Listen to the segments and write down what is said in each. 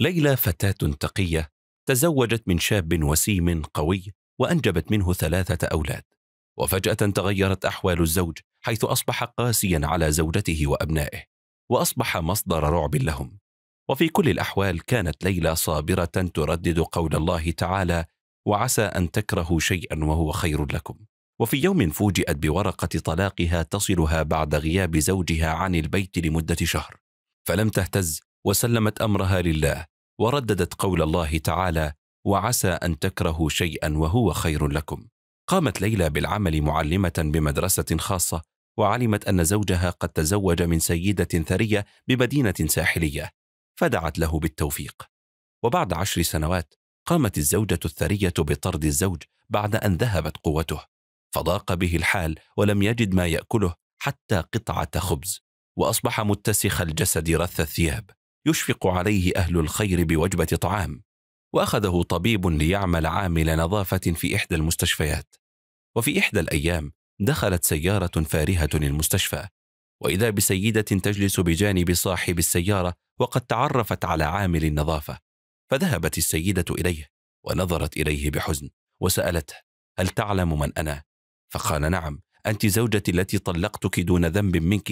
ليلى فتاة تقية تزوجت من شاب وسيم قوي وأنجبت منه ثلاثة أولاد وفجأة تغيرت أحوال الزوج حيث أصبح قاسيا على زوجته وأبنائه وأصبح مصدر رعب لهم وفي كل الأحوال كانت ليلى صابرة تردد قول الله تعالى وعسى أن تكرهوا شيئا وهو خير لكم وفي يوم فوجئت بورقة طلاقها تصلها بعد غياب زوجها عن البيت لمدة شهر فلم تهتز وسلمت امرها لله ورددت قول الله تعالى وعسى ان تكرهوا شيئا وهو خير لكم قامت ليلى بالعمل معلمه بمدرسه خاصه وعلمت ان زوجها قد تزوج من سيده ثريه بمدينه ساحليه فدعت له بالتوفيق وبعد عشر سنوات قامت الزوجه الثريه بطرد الزوج بعد ان ذهبت قوته فضاق به الحال ولم يجد ما ياكله حتى قطعه خبز واصبح متسخ الجسد رث الثياب يشفق عليه أهل الخير بوجبة طعام وأخذه طبيب ليعمل عامل نظافة في إحدى المستشفيات وفي إحدى الأيام دخلت سيارة فارهة المستشفى وإذا بسيدة تجلس بجانب صاحب السيارة وقد تعرفت على عامل النظافة فذهبت السيدة إليه ونظرت إليه بحزن وسألته هل تعلم من أنا؟ فقال نعم أنت زوجتي التي طلقتك دون ذنب منك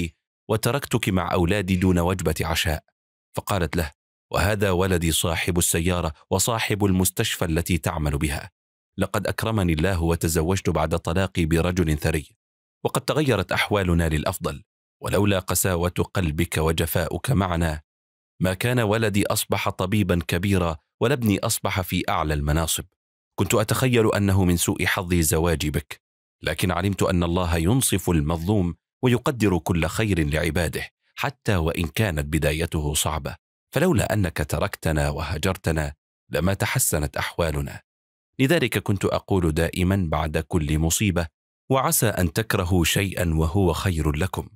وتركتك مع أولادي دون وجبة عشاء فقالت له وهذا ولدي صاحب السياره وصاحب المستشفى التي تعمل بها لقد اكرمني الله وتزوجت بعد طلاقي برجل ثري وقد تغيرت احوالنا للافضل ولولا قساوه قلبك وجفاؤك معنا ما كان ولدي اصبح طبيبا كبيرا ولا ابني اصبح في اعلى المناصب كنت اتخيل انه من سوء حظي زواجي بك لكن علمت ان الله ينصف المظلوم ويقدر كل خير لعباده حتى وان كانت بدايته صعبه فلولا انك تركتنا وهجرتنا لما تحسنت احوالنا لذلك كنت اقول دائما بعد كل مصيبه وعسى ان تكرهوا شيئا وهو خير لكم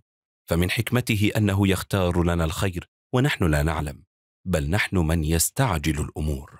فمن حكمته انه يختار لنا الخير ونحن لا نعلم بل نحن من يستعجل الامور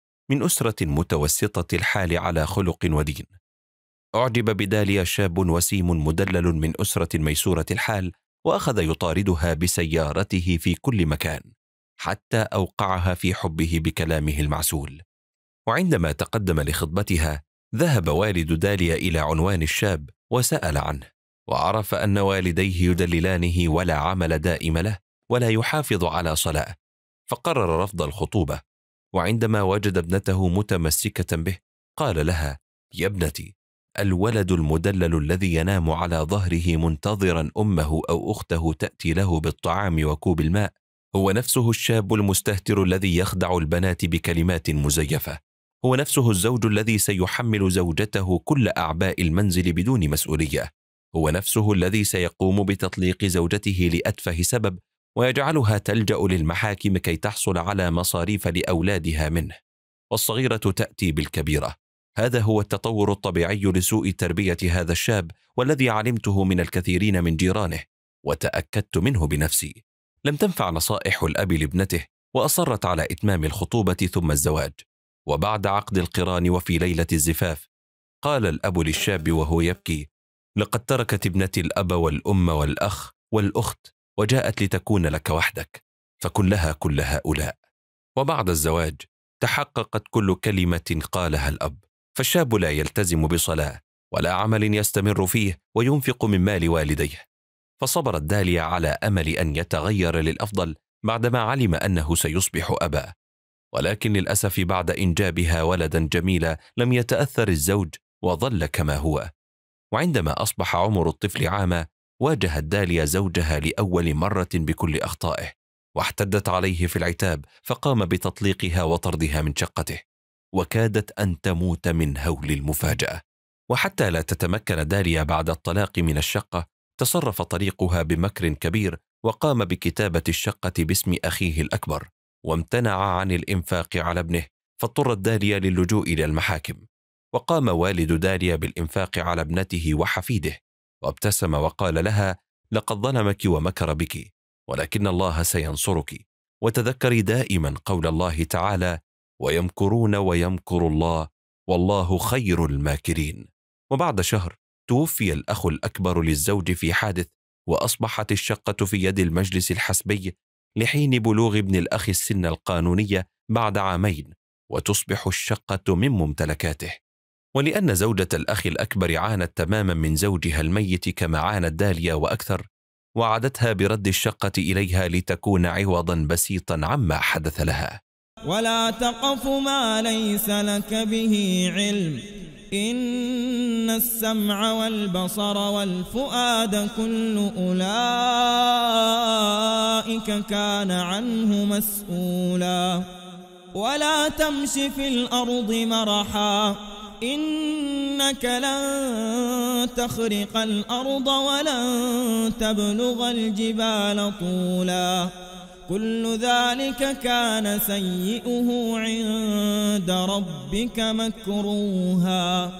من أسرة متوسطة الحال على خلق ودين أعجب بداليا شاب وسيم مدلل من أسرة ميسورة الحال وأخذ يطاردها بسيارته في كل مكان حتى أوقعها في حبه بكلامه المعسول وعندما تقدم لخطبتها ذهب والد داليا إلى عنوان الشاب وسأل عنه وعرف أن والديه يدللانه ولا عمل دائم له ولا يحافظ على صلاة فقرر رفض الخطوبة وعندما وجد ابنته متمسكه به قال لها يا ابنتي الولد المدلل الذي ينام على ظهره منتظرا امه او اخته تاتي له بالطعام وكوب الماء هو نفسه الشاب المستهتر الذي يخدع البنات بكلمات مزيفه هو نفسه الزوج الذي سيحمل زوجته كل اعباء المنزل بدون مسؤوليه هو نفسه الذي سيقوم بتطليق زوجته لاتفه سبب ويجعلها تلجأ للمحاكم كي تحصل على مصاريف لأولادها منه والصغيرة تأتي بالكبيرة هذا هو التطور الطبيعي لسوء تربية هذا الشاب والذي علمته من الكثيرين من جيرانه وتأكدت منه بنفسي لم تنفع نصائح الأب لابنته وأصرت على إتمام الخطوبة ثم الزواج وبعد عقد القران وفي ليلة الزفاف قال الأب للشاب وهو يبكي لقد تركت ابنتي الأب والأم والأخ والأخت وجاءت لتكون لك وحدك فكن لها كل هؤلاء وبعد الزواج تحققت كل كلمه قالها الاب فالشاب لا يلتزم بصلاه ولا عمل يستمر فيه وينفق من مال والديه فصبرت داليا على امل ان يتغير للافضل بعدما علم انه سيصبح ابا ولكن للاسف بعد انجابها ولدا جميلا لم يتاثر الزوج وظل كما هو وعندما اصبح عمر الطفل عاما واجهت داليا زوجها لأول مرة بكل أخطائه واحتدت عليه في العتاب فقام بتطليقها وطردها من شقته وكادت أن تموت من هول المفاجأة وحتى لا تتمكن داليا بعد الطلاق من الشقة تصرف طريقها بمكر كبير وقام بكتابة الشقة باسم أخيه الأكبر وامتنع عن الإنفاق على ابنه فاضطرت داليا للجوء إلى المحاكم وقام والد داليا بالإنفاق على ابنته وحفيده وابتسم وقال لها لقد ظلمك ومكر بك ولكن الله سينصرك وتذكري دائما قول الله تعالى ويمكرون ويمكر الله والله خير الماكرين وبعد شهر توفي الأخ الأكبر للزوج في حادث وأصبحت الشقة في يد المجلس الحسبي لحين بلوغ ابن الأخ السن القانونية بعد عامين وتصبح الشقة من ممتلكاته ولأن زوجة الأخ الأكبر عانت تماما من زوجها الميت كما عانت داليا وأكثر وعدتها برد الشقة إليها لتكون عوضا بسيطا عما حدث لها ولا تقف ما ليس لك به علم إن السمع والبصر والفؤاد كل أولئك كان عنه مسؤولا ولا تمش في الأرض مرحا إنك لن تخرق الأرض ولن تبلغ الجبال طولا كل ذلك كان سيئه عند ربك مكروها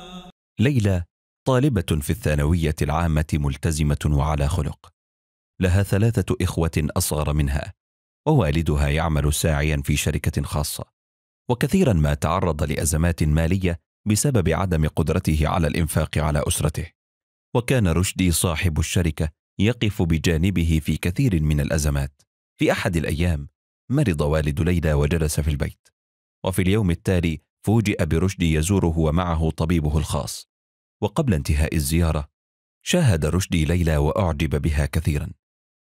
ليلى طالبة في الثانوية العامة ملتزمة وعلى خلق لها ثلاثة إخوة أصغر منها ووالدها يعمل ساعيا في شركة خاصة وكثيرا ما تعرض لأزمات مالية بسبب عدم قدرته على الإنفاق على أسرته وكان رشدي صاحب الشركة يقف بجانبه في كثير من الأزمات في أحد الأيام مرض والد ليلى وجلس في البيت وفي اليوم التالي فوجئ برشدي يزوره ومعه طبيبه الخاص وقبل انتهاء الزيارة شاهد رشدي ليلى وأعجب بها كثيرا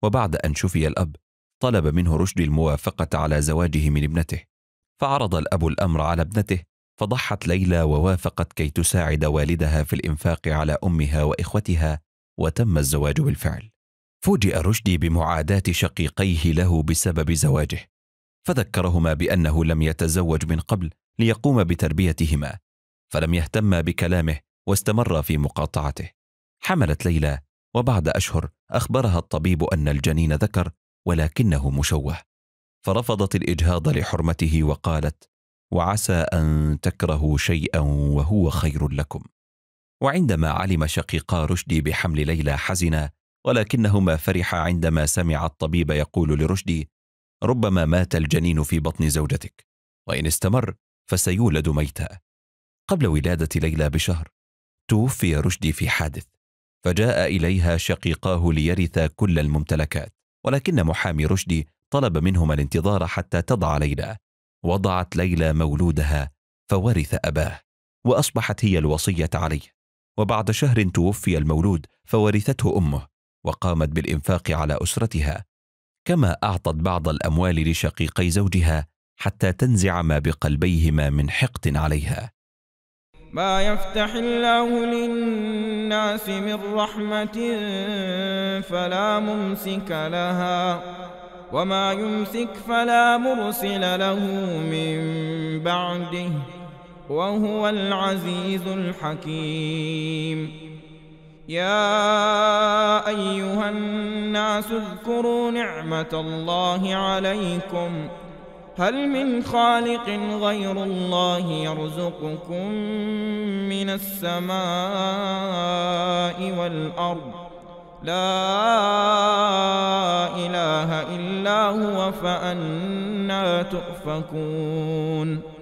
وبعد أن شفي الأب طلب منه رشدي الموافقة على زواجه من ابنته فعرض الأب الأمر على ابنته فضحت ليلى ووافقت كي تساعد والدها في الإنفاق على أمها وإخوتها وتم الزواج بالفعل فوجئ رشدي بمعاداة شقيقيه له بسبب زواجه فذكرهما بأنه لم يتزوج من قبل ليقوم بتربيتهما فلم يهتم بكلامه واستمر في مقاطعته حملت ليلى وبعد أشهر أخبرها الطبيب أن الجنين ذكر ولكنه مشوه فرفضت الإجهاض لحرمته وقالت وعسى ان تكرهوا شيئا وهو خير لكم وعندما علم شقيقا رشدي بحمل ليلى حزنا ولكنهما فرحا عندما سمع الطبيب يقول لرشدي ربما مات الجنين في بطن زوجتك وان استمر فسيولد ميتا قبل ولاده ليلى بشهر توفي رشدي في حادث فجاء اليها شقيقاه ليرثا كل الممتلكات ولكن محامي رشدي طلب منهما الانتظار حتى تضع ليلى وضعت ليلى مولودها فورث أباه وأصبحت هي الوصية عليه وبعد شهر توفي المولود فورثته أمه وقامت بالإنفاق على أسرتها كما أعطت بعض الأموال لشقيقي زوجها حتى تنزع ما بقلبيهما من حقد عليها ما يفتح الله للناس من رحمة فلا ممسك لها وما يمسك فلا مرسل له من بعده وهو العزيز الحكيم يا ايها الناس اذكروا نعمه الله عليكم هل من خالق غير الله يرزقكم من السماء والارض لا إله إلا هو فأنا تؤفكون